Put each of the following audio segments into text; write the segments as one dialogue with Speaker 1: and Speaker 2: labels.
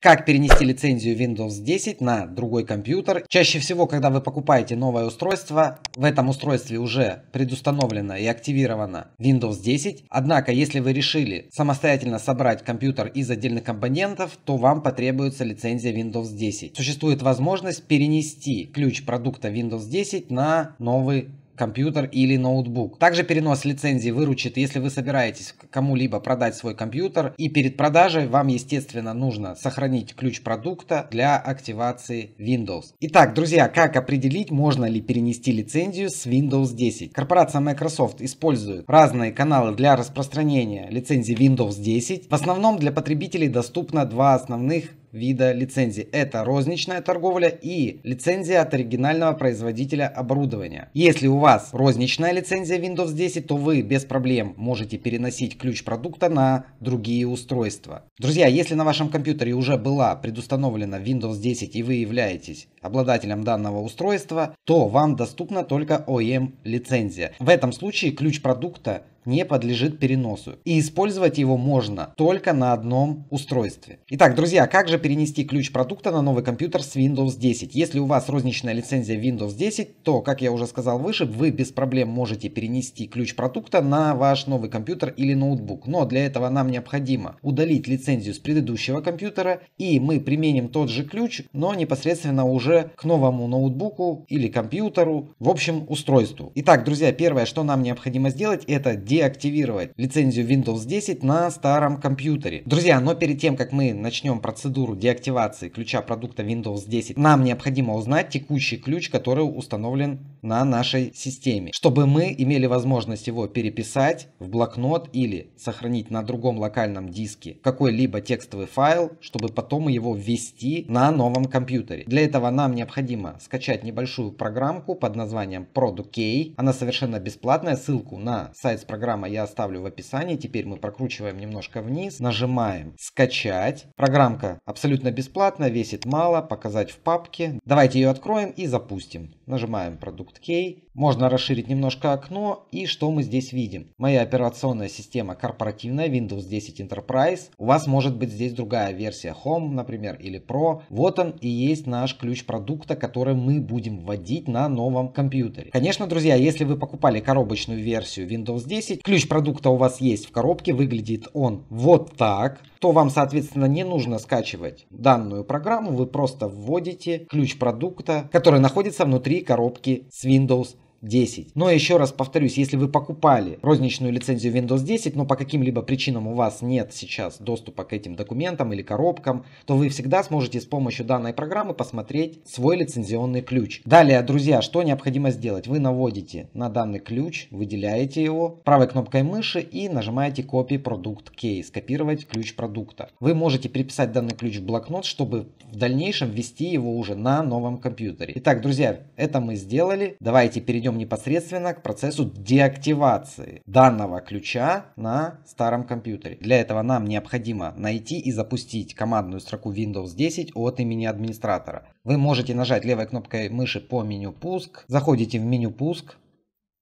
Speaker 1: Как перенести лицензию Windows 10 на другой компьютер? Чаще всего, когда вы покупаете новое устройство, в этом устройстве уже предустановлено и активировано Windows 10. Однако, если вы решили самостоятельно собрать компьютер из отдельных компонентов, то вам потребуется лицензия Windows 10. Существует возможность перенести ключ продукта Windows 10 на новый компьютер или ноутбук. Также перенос лицензии выручит, если вы собираетесь кому-либо продать свой компьютер, и перед продажей вам, естественно, нужно сохранить ключ продукта для активации Windows. Итак, друзья, как определить, можно ли перенести лицензию с Windows 10? Корпорация Microsoft использует разные каналы для распространения лицензии Windows 10. В основном для потребителей доступно два основных вида лицензии Это розничная торговля и лицензия от оригинального производителя оборудования. Если у вас розничная лицензия Windows 10, то вы без проблем можете переносить ключ продукта на другие устройства. Друзья, если на вашем компьютере уже была предустановлена Windows 10 и вы являетесь обладателем данного устройства, то вам доступна только OEM эм лицензия. В этом случае ключ продукта не подлежит переносу. И использовать его можно только на одном устройстве. Итак, друзья, как же перенести ключ продукта на новый компьютер с Windows 10? Если у вас розничная лицензия Windows 10, то, как я уже сказал выше, вы без проблем можете перенести ключ продукта на ваш новый компьютер или ноутбук. Но для этого нам необходимо удалить лицензию с предыдущего компьютера и мы применим тот же ключ, но непосредственно уже к новому ноутбуку или компьютеру, в общем устройству. Итак, друзья, первое, что нам необходимо сделать, это деактивировать лицензию Windows 10 на старом компьютере. Друзья, но перед тем, как мы начнем процедуру деактивации ключа продукта Windows 10, нам необходимо узнать текущий ключ, который установлен на нашей системе, чтобы мы имели возможность его переписать в блокнот или сохранить на другом локальном диске какой-либо текстовый файл, чтобы потом его ввести на новом компьютере. Для этого нам необходимо скачать небольшую программку под названием ProduK. Она совершенно бесплатная, ссылку на сайт с программой я оставлю в описании. Теперь мы прокручиваем немножко вниз, нажимаем скачать. Программка абсолютно бесплатная, весит мало, показать в папке. Давайте ее откроем и запустим. Нажимаем продукт CryptK. Можно расширить немножко окно и что мы здесь видим. Моя операционная система корпоративная Windows 10 Enterprise. У вас может быть здесь другая версия Home, например, или Pro. Вот он и есть наш ключ продукта, который мы будем вводить на новом компьютере. Конечно, друзья, если вы покупали коробочную версию Windows 10, ключ продукта у вас есть в коробке, выглядит он вот так то вам, соответственно, не нужно скачивать данную программу, вы просто вводите ключ продукта, который находится внутри коробки с Windows 10. Но еще раз повторюсь, если вы покупали розничную лицензию Windows 10, но по каким-либо причинам у вас нет сейчас доступа к этим документам или коробкам, то вы всегда сможете с помощью данной программы посмотреть свой лицензионный ключ. Далее, друзья, что необходимо сделать? Вы наводите на данный ключ, выделяете его правой кнопкой мыши и нажимаете Копии продукт Key, скопировать ключ продукта. Вы можете переписать данный ключ в блокнот, чтобы в дальнейшем ввести его уже на новом компьютере. Итак, друзья, это мы сделали. Давайте перейдем перейдем непосредственно к процессу деактивации данного ключа на старом компьютере. Для этого нам необходимо найти и запустить командную строку Windows 10 от имени администратора. Вы можете нажать левой кнопкой мыши по меню «Пуск», заходите в меню «Пуск»,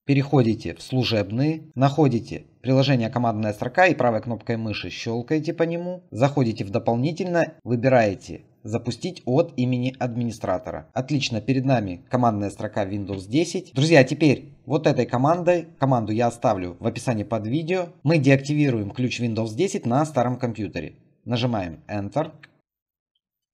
Speaker 1: переходите в «Служебный», находите приложение «Командная строка» и правой кнопкой мыши щелкаете по нему, заходите в «Дополнительно», выбираете Запустить от имени администратора. Отлично, перед нами командная строка Windows 10. Друзья, теперь вот этой командой, команду я оставлю в описании под видео, мы деактивируем ключ Windows 10 на старом компьютере. Нажимаем Enter.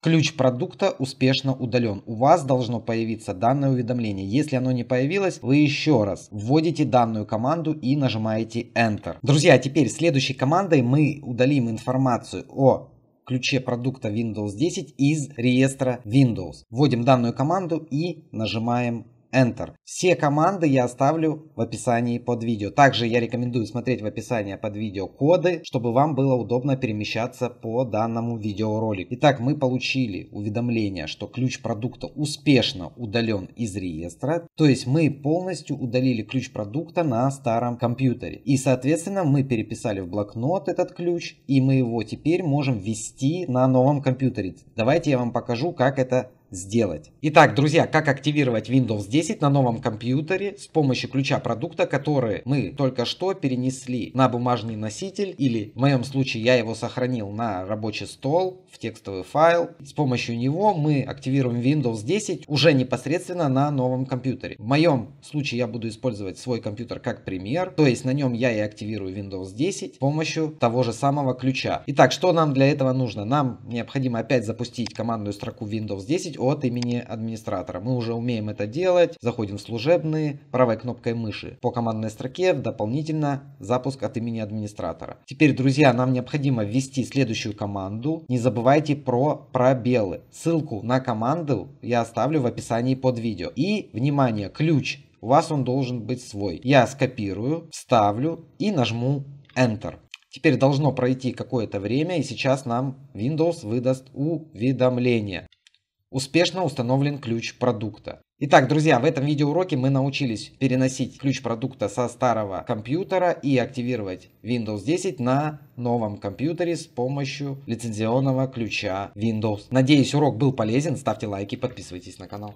Speaker 1: Ключ продукта успешно удален. У вас должно появиться данное уведомление. Если оно не появилось, вы еще раз вводите данную команду и нажимаете Enter. Друзья, теперь следующей командой мы удалим информацию о ключе продукта Windows 10 из реестра Windows. Вводим данную команду и нажимаем Enter. Все команды я оставлю в описании под видео. Также я рекомендую смотреть в описании под видео коды, чтобы вам было удобно перемещаться по данному видеоролику. Итак, мы получили уведомление, что ключ продукта успешно удален из реестра. То есть мы полностью удалили ключ продукта на старом компьютере. И соответственно мы переписали в блокнот этот ключ и мы его теперь можем ввести на новом компьютере. Давайте я вам покажу, как это сделать. Итак, друзья, как активировать Windows 10 на новом компьютере с помощью ключа продукта, который мы только что перенесли на бумажный носитель или в моем случае я его сохранил на рабочий стол в текстовый файл. С помощью него мы активируем Windows 10 уже непосредственно на новом компьютере. В моем случае я буду использовать свой компьютер как пример, то есть на нем я и активирую Windows 10 с помощью того же самого ключа. Итак, что нам для этого нужно? Нам необходимо опять запустить командную строку Windows 10 подключить от имени администратора. Мы уже умеем это делать. Заходим в служебные правой кнопкой мыши. По командной строке в дополнительно запуск от имени администратора. Теперь, друзья, нам необходимо ввести следующую команду. Не забывайте про пробелы. Ссылку на команду я оставлю в описании под видео. И, внимание, ключ. У вас он должен быть свой. Я скопирую, вставлю и нажму Enter. Теперь должно пройти какое-то время, и сейчас нам Windows выдаст уведомление. Успешно установлен ключ продукта. Итак, друзья, в этом видеоуроке мы научились переносить ключ продукта со старого компьютера и активировать Windows 10 на новом компьютере с помощью лицензионного ключа Windows. Надеюсь, урок был полезен. Ставьте лайки, подписывайтесь на канал.